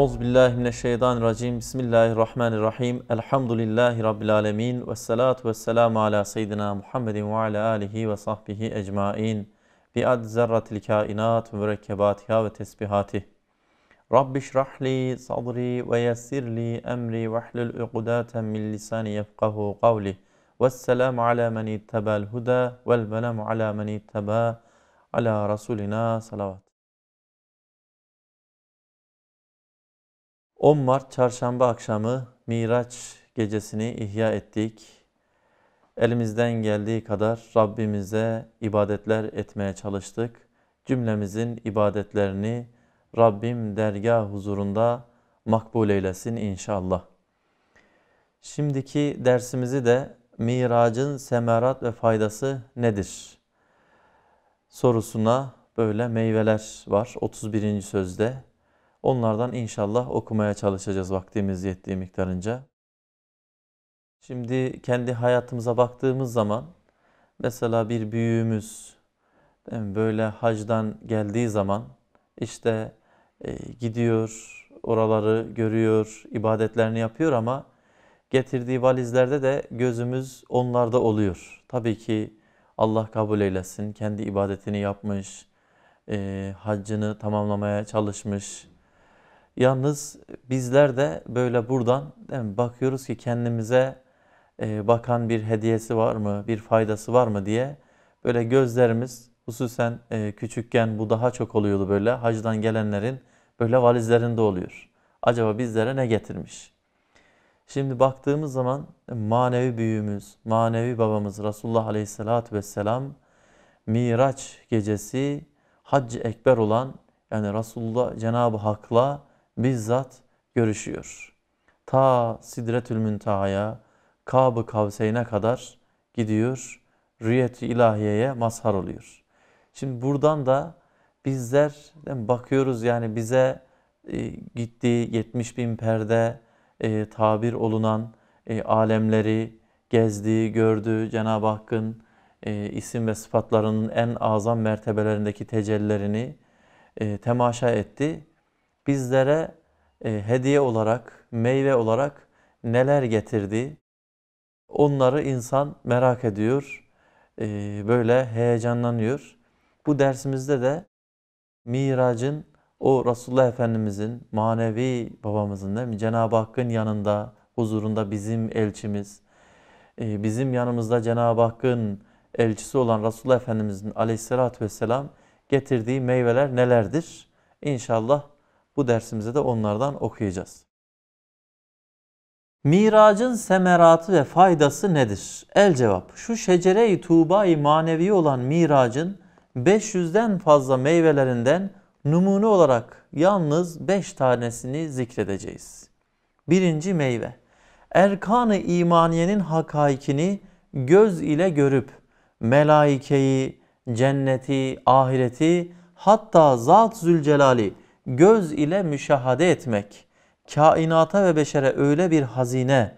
أعوذ بالله من الشيطان الرجيم بسم الله الرحمن الرحيم الحمد لله رب العالمين والصلاة والسلام على سيدنا محمد وعلى آله وصحبه أجمعين بأد ذرة الكائنات ومركباتها وتسبيحاته رب اشرح لي صدري ويسر لي أمري واحلل عقدة من لساني يفقه قولي والسلام على من اتبع الهدى والبلم على من اتبع على رسولنا صلوات 10 Mart çarşamba akşamı Miraç gecesini ihya ettik. Elimizden geldiği kadar Rabbimize ibadetler etmeye çalıştık. Cümlemizin ibadetlerini Rabbim dergah huzurunda makbul eylesin inşallah. Şimdiki dersimizi de miracın semerat ve faydası nedir? Sorusuna böyle meyveler var 31. sözde Onlardan inşallah okumaya çalışacağız vaktimiz yettiği miktarınca. Şimdi kendi hayatımıza baktığımız zaman mesela bir büyüğümüz böyle hacdan geldiği zaman işte e, gidiyor, oraları görüyor, ibadetlerini yapıyor ama getirdiği valizlerde de gözümüz onlarda oluyor. Tabii ki Allah kabul eylesin. Kendi ibadetini yapmış, e, haccını tamamlamaya çalışmış. Yalnız bizler de böyle buradan değil mi? bakıyoruz ki kendimize e, bakan bir hediyesi var mı, bir faydası var mı diye böyle gözlerimiz hususen e, küçükken bu daha çok oluyordu böyle hacdan gelenlerin böyle valizlerinde oluyor. Acaba bizlere ne getirmiş? Şimdi baktığımız zaman manevi büyüğümüz, manevi babamız Resulullah Aleyhisselatü Vesselam Miraç gecesi hac Ekber olan yani Resulullah Cenab-ı Hak'la bizzat görüşüyor. Ta Sidretül Münteha'ya, Kab-ı Kavseyn'e kadar gidiyor. Rüyet-i ilahiyeye mazhar oluyor. Şimdi buradan da bizler bakıyoruz yani bize e, gittiği 70 bin perde e, tabir olunan e, alemleri gezdi, gördü. Cenab-ı Hakk'ın e, isim ve sıfatlarının en azam mertebelerindeki tecellilerini e, temaşa etti bizlere e, hediye olarak, meyve olarak neler getirdi? Onları insan merak ediyor, e, böyle heyecanlanıyor. Bu dersimizde de miracın o Resulullah Efendimizin manevi babamızın değil mi? Cenab-ı Hakk'ın yanında, huzurunda bizim elçimiz, e, bizim yanımızda Cenab-ı Hakk'ın elçisi olan Resulullah Efendimizin aleyhissalatü vesselam getirdiği meyveler nelerdir? İnşallah bu dersimizde de onlardan okuyacağız. Miracın semeratı ve faydası nedir? El cevap. Şu şecere-i tuğba-i manevi olan miracın 500'den fazla meyvelerinden numune olarak yalnız 5 tanesini zikredeceğiz. Birinci meyve. Erkan-ı imaniyenin hakaikini göz ile görüp melaikeyi, cenneti, ahireti hatta Zat Zülcelali göz ile müşahade etmek, kainata ve beşere öyle bir hazine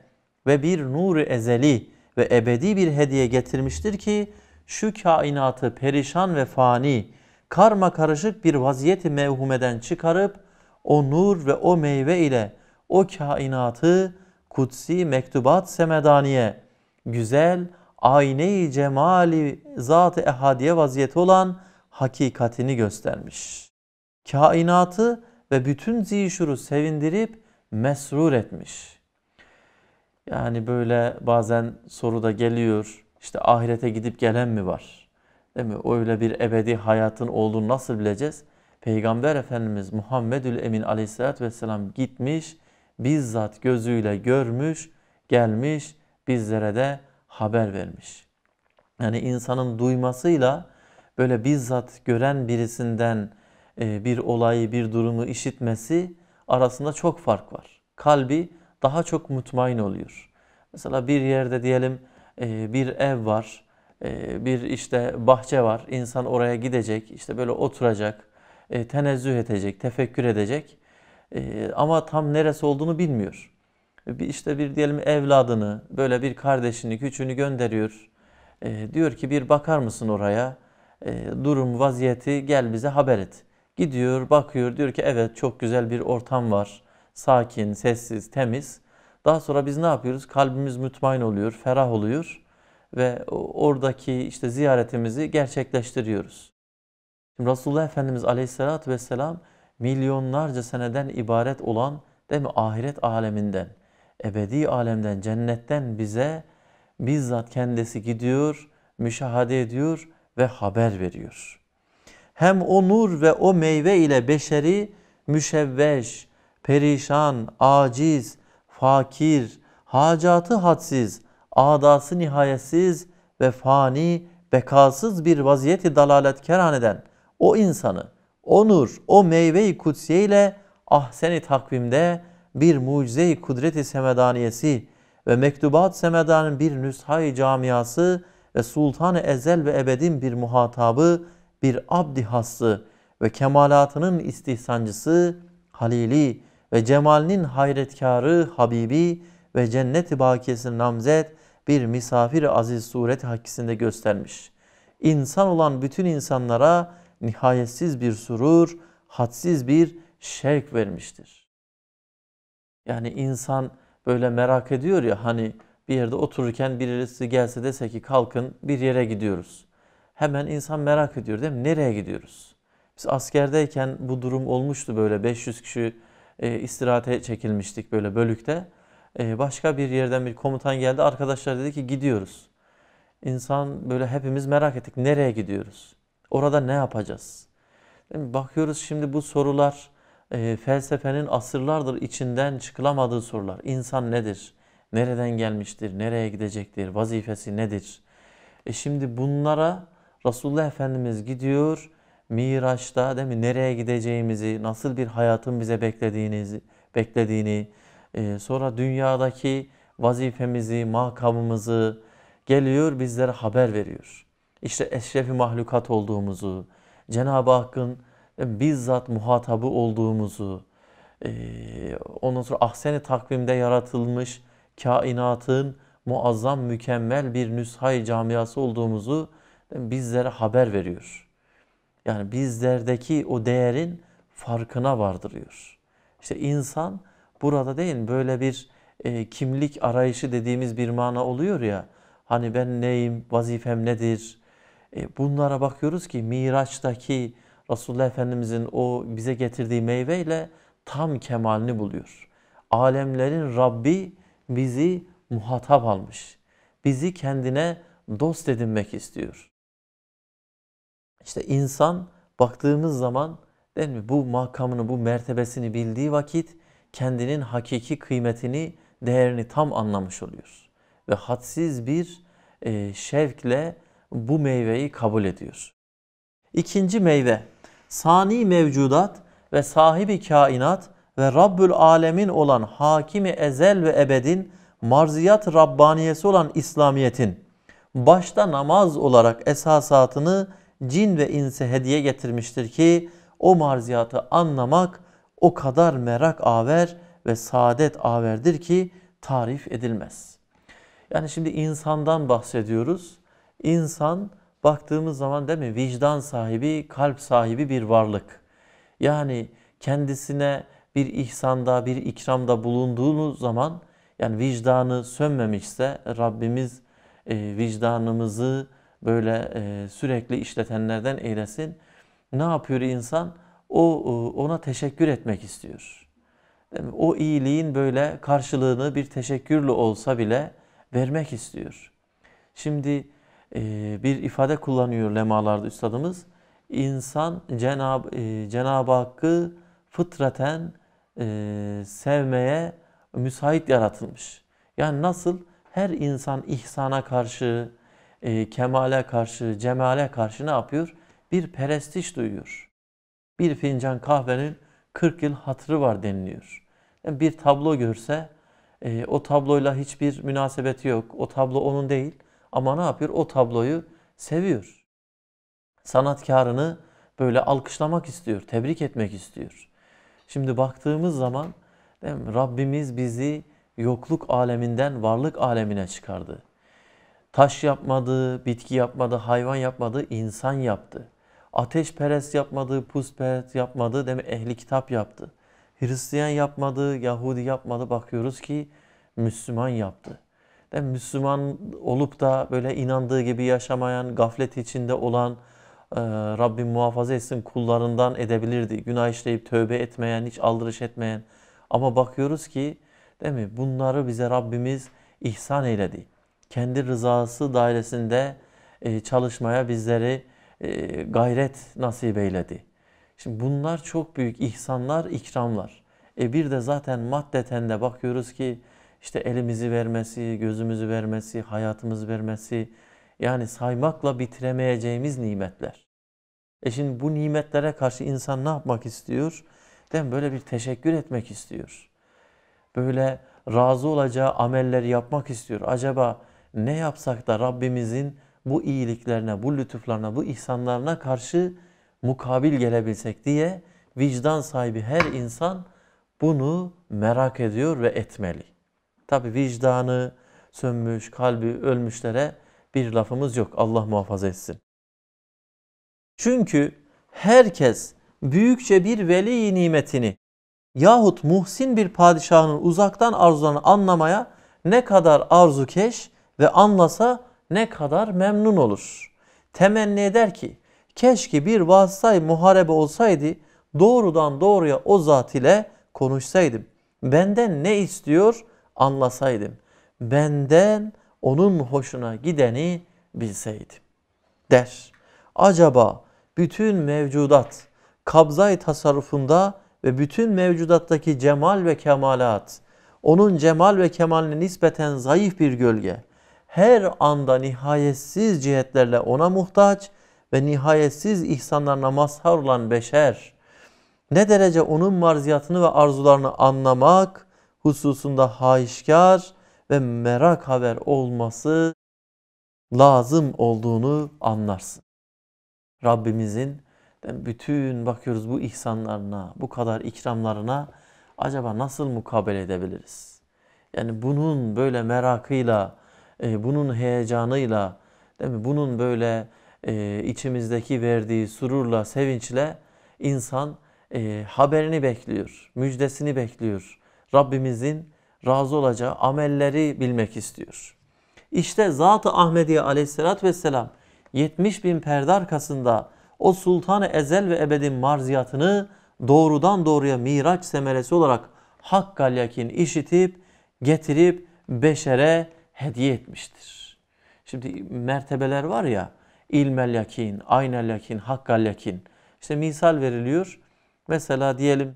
ve bir nur ezeli ve ebedi bir hediye getirmiştir ki, şu kainatı perişan ve fani, karma karışık bir vaziyeti mevhumeden çıkarıp, o nur ve o meyve ile o kainatı kutsi mektubat semedaniye, güzel, ayne-i cemali zat-ı ehadiye vaziyeti olan hakikatini göstermiş.'' kainatı ve bütün zişuru sevindirip mesrur etmiş. Yani böyle bazen soruda geliyor işte ahirete gidip gelen mi var? Değil mi? Öyle bir ebedi hayatın olduğunu nasıl bileceğiz? Peygamber Efendimiz Muhammedül Emin aleyhissalatü vesselam gitmiş, bizzat gözüyle görmüş, gelmiş, bizlere de haber vermiş. Yani insanın duymasıyla böyle bizzat gören birisinden e, bir olayı, bir durumu işitmesi arasında çok fark var. Kalbi daha çok mutmain oluyor. Mesela bir yerde diyelim e, bir ev var, e, bir işte bahçe var. İnsan oraya gidecek, işte böyle oturacak, tenezzüh edecek, tefekkür edecek. Ama tam neresi olduğunu bilmiyor. İşte bir diyelim evladını, böyle bir kardeşini, küçüğünü gönderiyor. Diyor ki bir bakar mısın oraya? Durum, vaziyeti gel bize haber et. Gidiyor, bakıyor, diyor ki evet çok güzel bir ortam var. Sakin, sessiz, temiz. Daha sonra biz ne yapıyoruz? Kalbimiz mutmain oluyor, ferah oluyor ve oradaki işte ziyaretimizi gerçekleştiriyoruz. Şimdi Resulullah Efendimiz Aleyhisselatü Vesselam milyonlarca seneden ibaret olan değil mi ahiret aleminden, ebedi alemden, cennetten bize bizzat kendisi gidiyor, müşahede ediyor ve haber veriyor hem o nur ve o meyve ile beşeri müşevveş, perişan, aciz, fakir, hacatı hadsiz, adası nihayetsiz ve fani, bekasız bir vaziyeti dalalet keran eden o insanı, o nur, o meyve-i kutsiye ile ahsen-i takvimde bir mucize-i kudret-i semedaniyesi ve mektubat semedanın bir nüshay camiası ve sultan-ı ezel ve ebedin bir muhatabı bir abdi hası ve kemalatının istihsancısı, halili ve cemalinin hayretkarı, habibi ve cennet-i namzet bir misafir aziz suret hakkisinde göstermiş. İnsan olan bütün insanlara nihayetsiz bir surur, hadsiz bir şevk vermiştir. Yani insan böyle merak ediyor ya hani bir yerde otururken birisi gelse dese ki kalkın bir yere gidiyoruz hemen insan merak ediyor değil mi? Nereye gidiyoruz? Biz askerdeyken bu durum olmuştu böyle 500 kişi e, istirahate çekilmiştik böyle bölükte. E, başka bir yerden bir komutan geldi arkadaşlar dedi ki gidiyoruz. İnsan böyle hepimiz merak ettik nereye gidiyoruz? Orada ne yapacağız? Bakıyoruz şimdi bu sorular e, felsefenin asırlardır içinden çıkılamadığı sorular. İnsan nedir? Nereden gelmiştir? Nereye gidecektir? Vazifesi nedir? E şimdi bunlara Resulullah Efendimiz gidiyor Miraç'ta değil mi? Nereye gideceğimizi, nasıl bir hayatın bize beklediğini, beklediğini sonra dünyadaki vazifemizi, makamımızı geliyor bizlere haber veriyor. İşte eşrefi mahlukat olduğumuzu, Cenab-ı Hakk'ın e, bizzat muhatabı olduğumuzu, e, ondan sonra ahseni takvimde yaratılmış kainatın muazzam mükemmel bir nüshayı camiası olduğumuzu bizlere haber veriyor. Yani bizlerdeki o değerin farkına vardırıyor. İşte insan burada değil böyle bir e, kimlik arayışı dediğimiz bir mana oluyor ya. Hani ben neyim, vazifem nedir? E, bunlara bakıyoruz ki Miraç'taki Resulullah Efendimizin o bize getirdiği meyveyle tam kemalini buluyor. Alemlerin Rabbi bizi muhatap almış. Bizi kendine dost edinmek istiyor. İşte insan baktığımız zaman değil mi bu makamını, bu mertebesini bildiği vakit kendinin hakiki kıymetini, değerini tam anlamış oluyor. Ve hadsiz bir e, şevkle bu meyveyi kabul ediyor. İkinci meyve, sani mevcudat ve sahibi kainat ve Rabbül Alemin olan hakimi ezel ve ebedin marziyat Rabbaniyesi olan İslamiyet'in başta namaz olarak esasatını cin ve insi hediye getirmiştir ki o marziyatı anlamak o kadar merak aver ve saadet averdir ki tarif edilmez. Yani şimdi insandan bahsediyoruz. İnsan baktığımız zaman değil mi vicdan sahibi, kalp sahibi bir varlık. Yani kendisine bir ihsanda, bir ikramda bulunduğunuz zaman yani vicdanı sönmemişse Rabbimiz e, vicdanımızı böyle e, sürekli işletenlerden eylesin. Ne yapıyor insan? O e, ona teşekkür etmek istiyor. O iyiliğin böyle karşılığını bir teşekkürle olsa bile vermek istiyor. Şimdi e, bir ifade kullanıyor lemalarda üstadımız. İnsan e, Cenab-ı e, Cenab Hakk'ı fıtraten e, sevmeye müsait yaratılmış. Yani nasıl her insan ihsana karşı, e, kemale karşı, cemale karşı ne yapıyor? Bir perestiş duyuyor. Bir fincan kahvenin 40 yıl hatırı var deniliyor. Yani bir tablo görse e, o tabloyla hiçbir münasebeti yok. O tablo onun değil ama ne yapıyor? O tabloyu seviyor. Sanatkarını böyle alkışlamak istiyor, tebrik etmek istiyor. Şimdi baktığımız zaman değil mi? Rabbimiz bizi yokluk aleminden varlık alemine çıkardı. Taş yapmadı, bitki yapmadı, hayvan yapmadı, insan yaptı. Ateş Ateşperest yapmadı, putperest yapmadı, demek ehli kitap yaptı. Hristiyan yapmadı, Yahudi yapmadı. Bakıyoruz ki Müslüman yaptı. Yani Müslüman olup da böyle inandığı gibi yaşamayan, gaflet içinde olan e, Rabbim muhafaza etsin kullarından edebilirdi. Günah işleyip tövbe etmeyen, hiç aldırış etmeyen. Ama bakıyoruz ki değil mi? Bunları bize Rabbimiz ihsan eyledi kendi rızası dairesinde e, çalışmaya bizleri e, gayret nasip eyledi. Şimdi bunlar çok büyük ihsanlar, ikramlar. E bir de zaten maddeten de bakıyoruz ki işte elimizi vermesi, gözümüzü vermesi, hayatımızı vermesi yani saymakla bitiremeyeceğimiz nimetler. E şimdi bu nimetlere karşı insan ne yapmak istiyor? Değil mi? Böyle bir teşekkür etmek istiyor. Böyle razı olacağı ameller yapmak istiyor. Acaba ne yapsak da Rabbimizin bu iyiliklerine, bu lütuflarına, bu ihsanlarına karşı mukabil gelebilsek diye vicdan sahibi her insan bunu merak ediyor ve etmeli. Tabi vicdanı sönmüş, kalbi ölmüşlere bir lafımız yok. Allah muhafaza etsin. Çünkü herkes büyükçe bir veli nimetini yahut muhsin bir padişahın uzaktan arzularını anlamaya ne kadar arzu keş ve anlasa ne kadar memnun olur. Temenni eder ki keşke bir vasıtay muharebe olsaydı doğrudan doğruya o zat ile konuşsaydım. Benden ne istiyor anlasaydım. Benden onun hoşuna gideni bilseydim der. Acaba bütün mevcudat kabzay tasarrufunda ve bütün mevcudattaki cemal ve kemalat onun cemal ve kemaline nispeten zayıf bir gölge her anda nihayetsiz cihetlerle ona muhtaç ve nihayetsiz ihsanlarına mazhar olan beşer, ne derece onun marziyatını ve arzularını anlamak hususunda haişkar ve merak haber olması lazım olduğunu anlarsın. Rabbimizin bütün bakıyoruz bu ihsanlarına, bu kadar ikramlarına acaba nasıl mukabele edebiliriz? Yani bunun böyle merakıyla, e, bunun heyecanıyla, değil mi? Bunun böyle e, içimizdeki verdiği sururla, sevinçle insan e, haberini bekliyor, müjdesini bekliyor. Rabbimizin razı olacağı amelleri bilmek istiyor. İşte Zat-ı Ahmediye aleyhissalatü vesselam 70 bin perde arkasında o sultanı ezel ve ebedin marziyatını doğrudan doğruya miraç semeresi olarak hakkal yakin işitip getirip beşere hediye etmiştir. Şimdi mertebeler var ya ilmel yakin, aynel yakin, hakkal yakin. İşte misal veriliyor. Mesela diyelim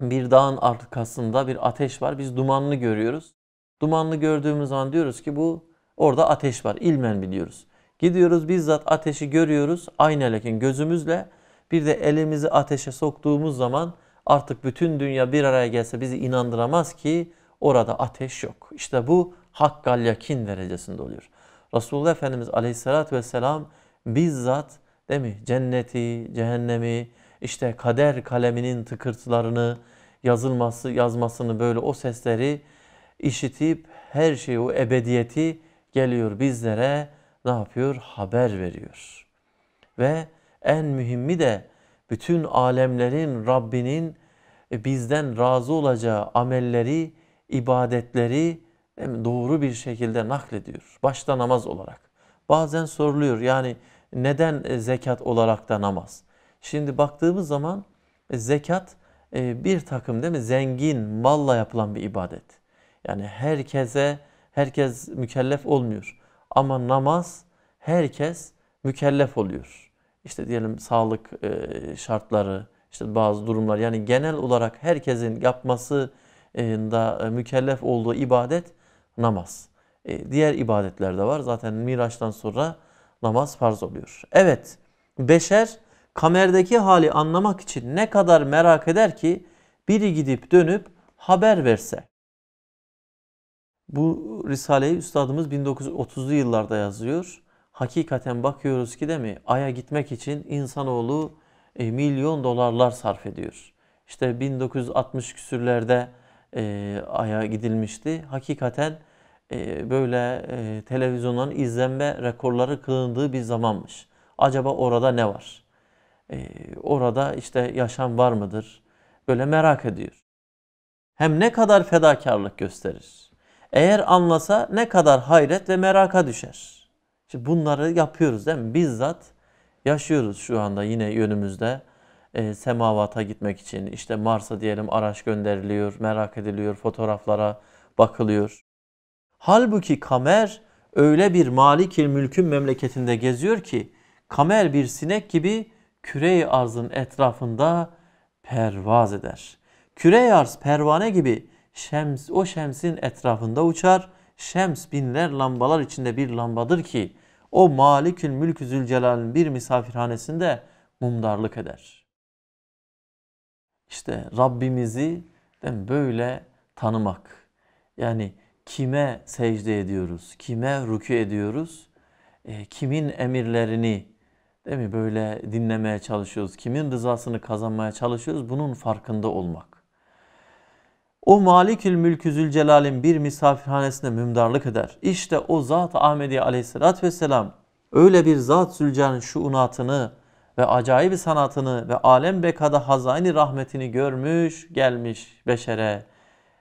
bir dağın arkasında bir ateş var. Biz dumanlı görüyoruz. Dumanlı gördüğümüz zaman diyoruz ki bu orada ateş var. İlmen biliyoruz. Gidiyoruz bizzat ateşi görüyoruz. Aynı lakin gözümüzle bir de elimizi ateşe soktuğumuz zaman artık bütün dünya bir araya gelse bizi inandıramaz ki orada ateş yok. İşte bu hakkal yakin derecesinde oluyor. Resulullah Efendimiz aleyhissalatü vesselam bizzat değil mi cenneti, cehennemi, işte kader kaleminin tıkırtılarını yazılması, yazmasını böyle o sesleri işitip her şeyi o ebediyeti geliyor bizlere ne yapıyor? Haber veriyor. Ve en mühimi de bütün alemlerin Rabbinin e, bizden razı olacağı amelleri, ibadetleri doğru bir şekilde naklediyor. Başta namaz olarak. Bazen soruluyor yani neden e, zekat olarak da namaz? Şimdi baktığımız zaman e, zekat e, bir takım değil mi zengin malla yapılan bir ibadet. Yani herkese herkes mükellef olmuyor. Ama namaz herkes mükellef oluyor. İşte diyelim sağlık şartları, işte bazı durumlar yani genel olarak herkesin yapması da mükellef olduğu ibadet namaz. E, diğer ibadetler de var. Zaten Miraç'tan sonra namaz farz oluyor. Evet, beşer kamerdeki hali anlamak için ne kadar merak eder ki biri gidip dönüp haber verse. Bu Risale'yi Üstadımız 1930'lu yıllarda yazıyor. Hakikaten bakıyoruz ki de mi? Ay'a gitmek için insanoğlu e, milyon dolarlar sarf ediyor. İşte 1960 küsürlerde e, Ay'a gidilmişti. Hakikaten e, böyle e, televizyondan izlenme rekorları kılındığı bir zamanmış. Acaba orada ne var? E, orada işte yaşam var mıdır? Böyle merak ediyor. Hem ne kadar fedakarlık gösterir? Eğer anlasa ne kadar hayret ve meraka düşer? Şimdi bunları yapıyoruz değil mi? Bizzat yaşıyoruz şu anda yine yönümüzde e, semavata gitmek için işte Mars'a diyelim araç gönderiliyor, merak ediliyor, fotoğraflara bakılıyor. Halbuki Kamer öyle bir Malikil Mülk'ün memleketinde geziyor ki Kamer bir sinek gibi küre arzın etrafında pervaz eder. küre arz pervane gibi şems, o şemsin etrafında uçar. Şems binler lambalar içinde bir lambadır ki o Malikül Mülkü Zülcelal'in bir misafirhanesinde mumdarlık eder.'' İşte Rabbimizi böyle tanımak. Yani kime secde ediyoruz, kime rükû ediyoruz, e, kimin emirlerini değil mi böyle dinlemeye çalışıyoruz, kimin rızasını kazanmaya çalışıyoruz bunun farkında olmak. O Malikül Mülkü Zülcelal'in bir misafirhanesinde mümdarlık eder. İşte o zat Ahmedi aleyhissalatü vesselam öyle bir zat Zülcelal'in şu unatını ve acayip sanatını ve alem bekada hazaini rahmetini görmüş, gelmiş beşere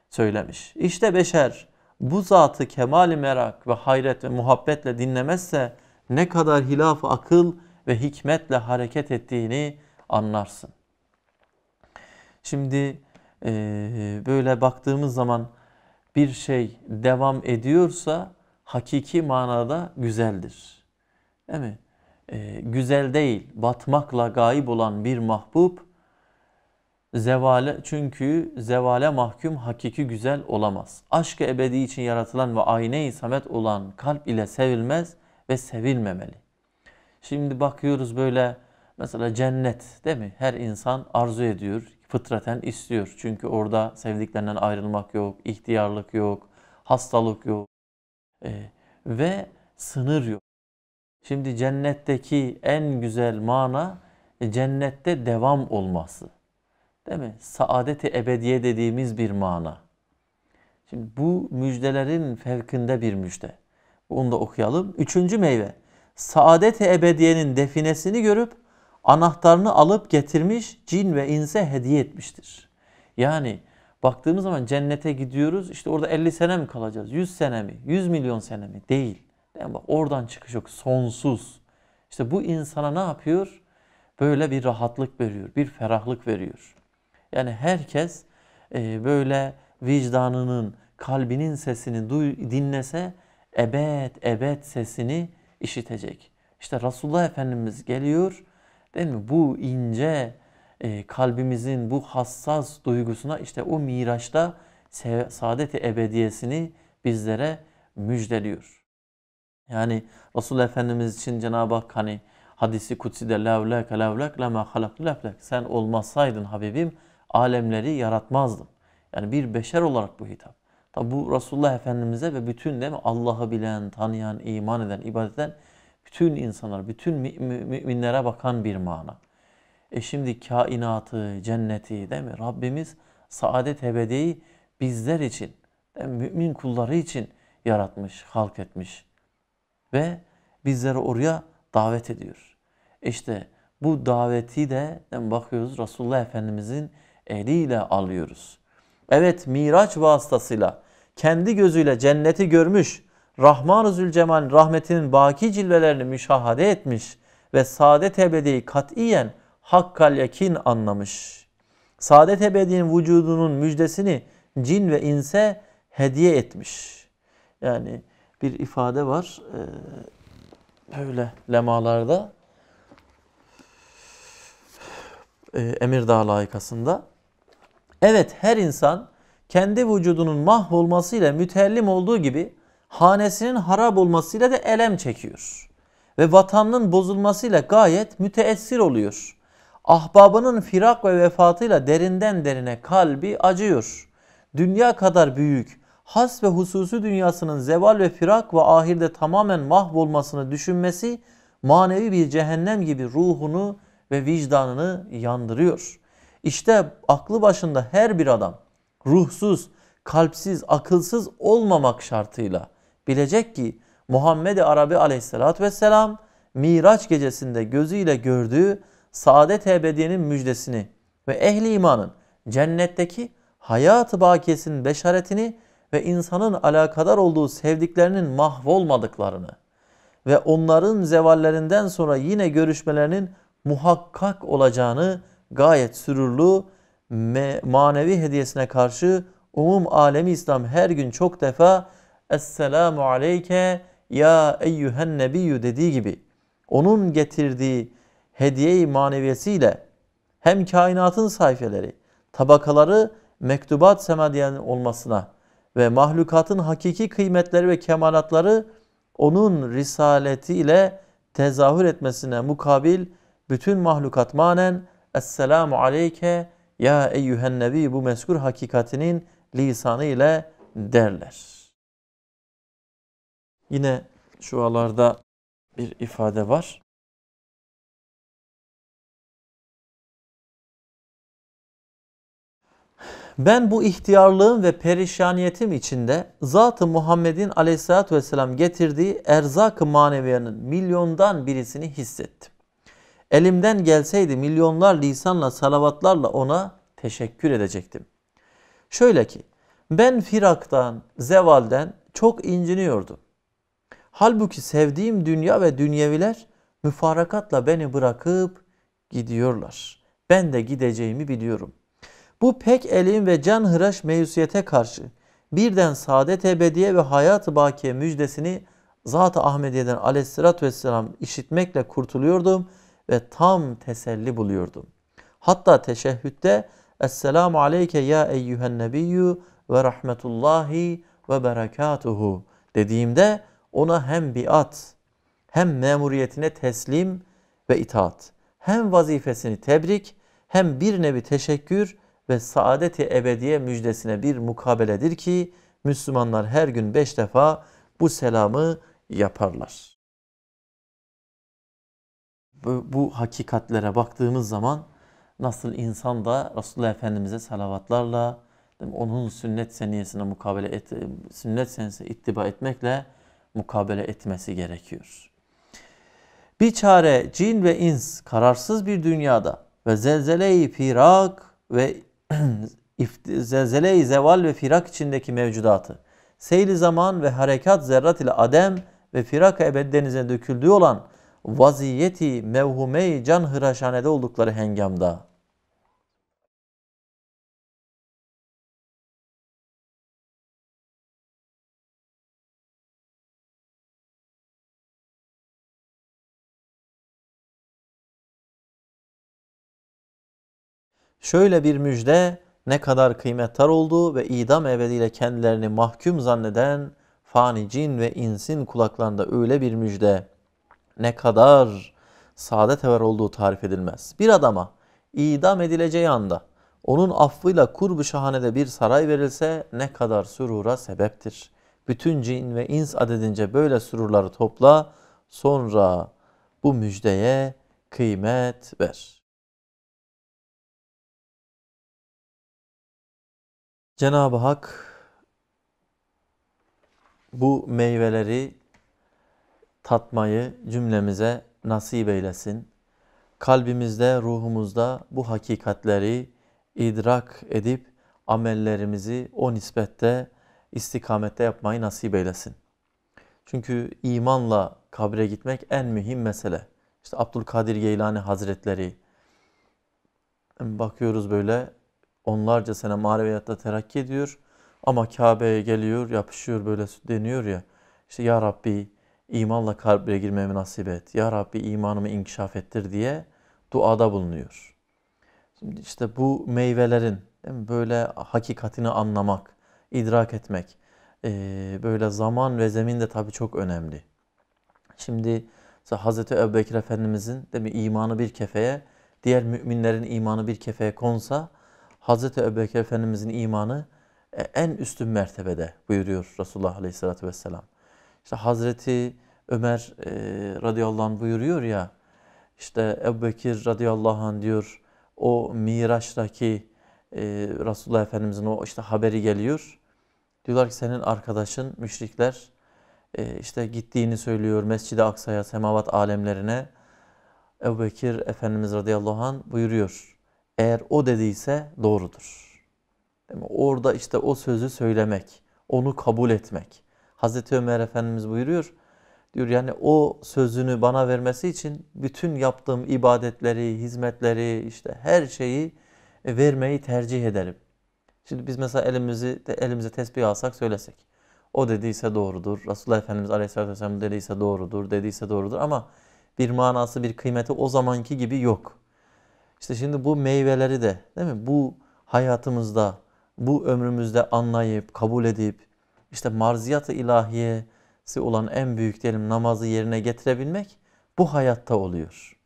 söylemiş. İşte beşer bu zatı kemali merak ve hayret ve muhabbetle dinlemezse ne kadar hilaf akıl ve hikmetle hareket ettiğini anlarsın. Şimdi e, böyle baktığımız zaman bir şey devam ediyorsa hakiki manada güzeldir. Değil mi? Ee, güzel değil. Batmakla gayip olan bir mahbub zevale çünkü zevale mahkum hakiki güzel olamaz. aşk ebedi için yaratılan ve ayna-i samet olan kalp ile sevilmez ve sevilmemeli. Şimdi bakıyoruz böyle mesela cennet değil mi? Her insan arzu ediyor, fıtraten istiyor. Çünkü orada sevdiklerinden ayrılmak yok, ihtiyarlık yok, hastalık yok ee, ve sınır yok. Şimdi cennetteki en güzel mana e, cennette devam olması. Değil mi? Saadeti ebediye dediğimiz bir mana. Şimdi bu müjdelerin fevkinde bir müjde. Onu da okuyalım. Üçüncü meyve. Saadet-i ebediyenin definesini görüp anahtarını alıp getirmiş cin ve inse hediye etmiştir. Yani baktığımız zaman cennete gidiyoruz İşte orada 50 sene mi kalacağız? 100 sene mi? 100 milyon sene mi? Değil. Yani bak oradan çıkış yok. Sonsuz. İşte bu insana ne yapıyor? Böyle bir rahatlık veriyor. Bir ferahlık veriyor. Yani herkes e, böyle vicdanının, kalbinin sesini duy, dinlese ebed ebed sesini işitecek. İşte Resulullah Efendimiz geliyor değil mi? Bu ince e, kalbimizin bu hassas duygusuna işte o miraçta saadet-i ebediyesini bizlere müjdeliyor. Yani Resul Efendimiz için Cenab-ı Hak hani hadisi kutsi de levlek levlek lema halak levlek. Sen olmasaydın Habibim alemleri yaratmazdım. Yani bir beşer olarak bu hitap. Tabi bu Resulullah Efendimiz'e ve bütün değil mi Allah'ı bilen, tanıyan, iman eden, ibadet eden bütün insanlar, bütün müminlere bakan bir mana. E şimdi kainatı, cenneti değil mi? Rabbimiz saadet ebediyi bizler için, mümin kulları için yaratmış, halk etmiş ve bizleri oraya davet ediyor. İşte bu daveti de bakıyoruz Resulullah Efendimizin eliyle alıyoruz. Evet Miraç vasıtasıyla kendi gözüyle cenneti görmüş, Rahman-ı Zülcemal rahmetinin baki cilvelerini müşahade etmiş ve saadet ebediyi katiyen hakkal yakin anlamış. Saadet ebedinin vücudunun müjdesini cin ve inse hediye etmiş. Yani bir ifade var. Ee, böyle lemalarda. E, Emir Emirdağ layıkasında. Evet her insan kendi vücudunun mahvolmasıyla mütellim olduğu gibi hanesinin harap olmasıyla da elem çekiyor. Ve vatanının bozulmasıyla gayet müteessir oluyor. Ahbabının firak ve vefatıyla derinden derine kalbi acıyor. Dünya kadar büyük, has ve hususi dünyasının zeval ve firak ve ahirde tamamen mahvolmasını düşünmesi manevi bir cehennem gibi ruhunu ve vicdanını yandırıyor. İşte aklı başında her bir adam ruhsuz, kalpsiz, akılsız olmamak şartıyla bilecek ki Muhammed-i Arabi aleyhissalatü vesselam Miraç gecesinde gözüyle gördüğü saadet ebediyenin müjdesini ve ehli imanın cennetteki hayat-ı bakiyesinin beşaretini ve insanın alakadar olduğu sevdiklerinin mahvolmadıklarını ve onların zevallerinden sonra yine görüşmelerinin muhakkak olacağını gayet sürurlu manevi hediyesine karşı umum alemi İslam her gün çok defa Esselamu aleyke ya eyyühen nebiyyü dediği gibi onun getirdiği hediye-i maneviyesiyle hem kainatın sayfeleri, tabakaları mektubat semadiyen olmasına ve mahlukatın hakiki kıymetleri ve kemalatları onun risaletiyle tezahür etmesine mukabil bütün mahlukat manen Esselamu aleyke ya eyyühen nebi bu meskur hakikatinin lisanı ile derler. Yine şualarda bir ifade var. Ben bu ihtiyarlığım ve perişaniyetim içinde Zat-ı Muhammed'in aleyhissalatü vesselam getirdiği erzak-ı maneviyanın milyondan birisini hissettim. Elimden gelseydi milyonlar lisanla salavatlarla ona teşekkür edecektim. Şöyle ki ben firaktan, zevalden çok inciniyordum. Halbuki sevdiğim dünya ve dünyeviler müfarakatla beni bırakıp gidiyorlar. Ben de gideceğimi biliyorum. Bu pek elin ve can hıraş meyusiyete karşı birden saadet ebediye ve hayat-ı bakiye müjdesini Zat-ı Ahmediye'den aleyhissalatü vesselam işitmekle kurtuluyordum ve tam teselli buluyordum. Hatta teşehhütte Esselamu aleyke ya eyyühen nebiyyü ve rahmetullahi ve berekatuhu dediğimde ona hem biat hem memuriyetine teslim ve itaat hem vazifesini tebrik hem bir nevi teşekkür ve saadeti ebediye müjdesine bir mukabeledir ki Müslümanlar her gün beş defa bu selamı yaparlar. Bu, bu hakikatlere baktığımız zaman nasıl insan da Resulullah Efendimiz'e salavatlarla onun sünnet seniyesine mukabele et, sünnet senesine ittiba etmekle mukabele etmesi gerekiyor. Bir çare cin ve ins kararsız bir dünyada ve zelzeleyi firak ve zelzele zeval ve firak içindeki mevcudatı, seyli zaman ve harekat zerrat ile adem ve Firaka ebed denizine döküldüğü olan vaziyeti mevhume can hıraşhanede oldukları hengamda Şöyle bir müjde ne kadar kıymetli olduğu ve idam eveliyle kendilerini mahkum zanneden fani cin ve insin kulaklarında öyle bir müjde ne kadar saadet ever olduğu tarif edilmez. Bir adama idam edileceği anda onun affıyla kurbu şahanede bir saray verilse ne kadar sürura sebeptir. Bütün cin ve ins adedince böyle sürurları topla sonra bu müjdeye kıymet ver.'' Cenab-ı Hak bu meyveleri tatmayı cümlemize nasip eylesin. Kalbimizde, ruhumuzda bu hakikatleri idrak edip amellerimizi o nispette istikamette yapmayı nasip eylesin. Çünkü imanla kabre gitmek en mühim mesele. İşte Abdülkadir Geylani Hazretleri bakıyoruz böyle onlarca sene maneviyatta terakki ediyor. Ama Kabe'ye geliyor, yapışıyor böyle deniyor ya. İşte Ya Rabbi imanla kalbe girmemi nasip et. Ya Rabbi imanımı inkişaf ettir diye duada bulunuyor. Şimdi işte bu meyvelerin değil mi? böyle hakikatini anlamak, idrak etmek, ee, böyle zaman ve zemin de tabii çok önemli. Şimdi Hz. Ebubekir Efendimizin değil mi, imanı bir kefeye, diğer müminlerin imanı bir kefeye konsa Hazreti Ebubekir Efendimizin imanı e, en üstün mertebede buyuruyor Resulullah Aleyhisselatü Vesselam. İşte Hazreti Ömer e, radıyallahu anh buyuruyor ya işte Ebu Bekir radıyallahu anh diyor o Miraç'taki e, Resulullah Efendimizin o işte haberi geliyor. Diyorlar ki senin arkadaşın müşrikler e, işte gittiğini söylüyor Mescid-i Aksa'ya, semavat alemlerine. Ebu Efendimiz radıyallahu anh buyuruyor. Eğer o dediyse doğrudur. Değil mi? Orada işte o sözü söylemek, onu kabul etmek. Hazreti Ömer Efendimiz buyuruyor, diyor yani o sözünü bana vermesi için bütün yaptığım ibadetleri, hizmetleri, işte her şeyi e, vermeyi tercih ederim. Şimdi biz mesela elimizi elimize tesbih alsak söylesek. O dediyse doğrudur. Resulullah Efendimiz Aleyhisselatü Vesselam dediyse doğrudur, dediyse doğrudur ama bir manası, bir kıymeti o zamanki gibi yok. İşte şimdi bu meyveleri de değil mi? Bu hayatımızda, bu ömrümüzde anlayıp, kabul edip işte marziyat-ı ilahiyesi olan en büyük diyelim namazı yerine getirebilmek bu hayatta oluyor.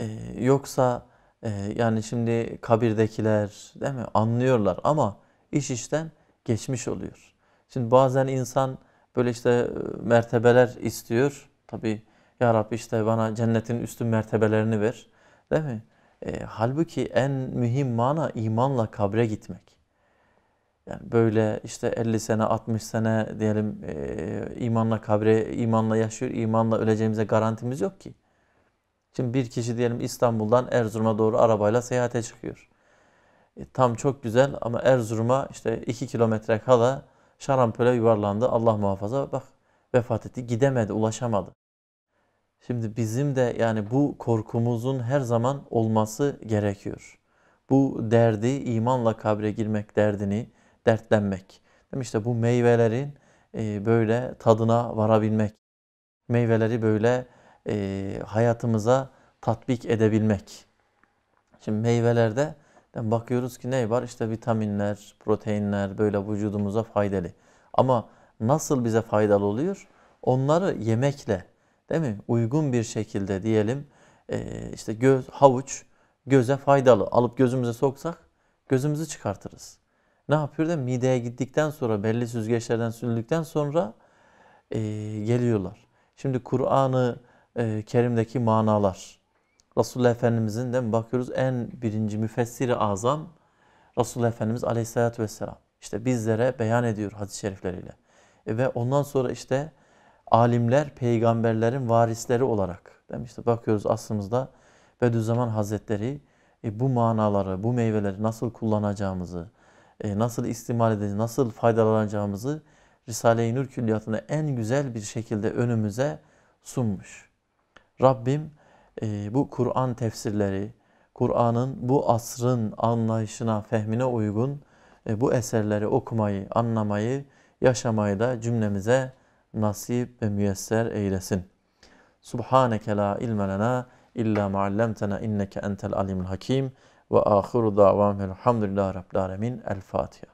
Ee, yoksa e, yani şimdi kabirdekiler değil mi anlıyorlar ama iş işten geçmiş oluyor. Şimdi bazen insan böyle işte e, mertebeler istiyor. Tabi ya Rabbi işte bana cennetin üstün mertebelerini ver. Değil mi? E, halbuki en mühim mana imanla kabre gitmek. Yani böyle işte 50 sene, 60 sene diyelim e, imanla kabre, imanla yaşıyor, imanla öleceğimize garantimiz yok ki. Şimdi bir kişi diyelim İstanbul'dan Erzurum'a doğru arabayla seyahate çıkıyor. E, tam çok güzel ama Erzurum'a işte 2 kilometre kala şarampole yuvarlandı. Allah muhafaza bak vefat etti, gidemedi, ulaşamadı. Şimdi bizim de yani bu korkumuzun her zaman olması gerekiyor. Bu derdi imanla kabre girmek derdini dertlenmek. Değil işte bu meyvelerin e, böyle tadına varabilmek. Meyveleri böyle e, hayatımıza tatbik edebilmek. Şimdi meyvelerde bakıyoruz ki ne var? İşte vitaminler, proteinler böyle vücudumuza faydalı. Ama nasıl bize faydalı oluyor? Onları yemekle, değil mi? Uygun bir şekilde diyelim e, işte göz, havuç göze faydalı. Alıp gözümüze soksak gözümüzü çıkartırız. Ne yapıyor da mideye gittikten sonra belli süzgeçlerden sürüldükten sonra e, geliyorlar. Şimdi Kur'an'ı e, Kerim'deki manalar. Resulullah Efendimizin de bakıyoruz en birinci müfessiri azam Resulullah Efendimiz Aleyhisselatü Vesselam. İşte bizlere beyan ediyor hadis-i şerifleriyle. E ve ondan sonra işte alimler peygamberlerin varisleri olarak demişti. Bakıyoruz aslımızda Bediüzzaman Hazretleri e, bu manaları, bu meyveleri nasıl kullanacağımızı, e, nasıl istimal edeceğimizi, nasıl faydalanacağımızı Risale-i Nur külliyatında en güzel bir şekilde önümüze sunmuş. Rabbim e, bu Kur'an tefsirleri, Kur'an'ın bu asrın anlayışına, fehmine uygun e, bu eserleri okumayı, anlamayı, yaşamayı da cümlemize nasip ve müyesser eylesin. Subhaneke la ilme lena illa ma'allemtena inneke entel alimul hakim ve ahiru davam elhamdülillahi rabbil alemin. El Fatiha.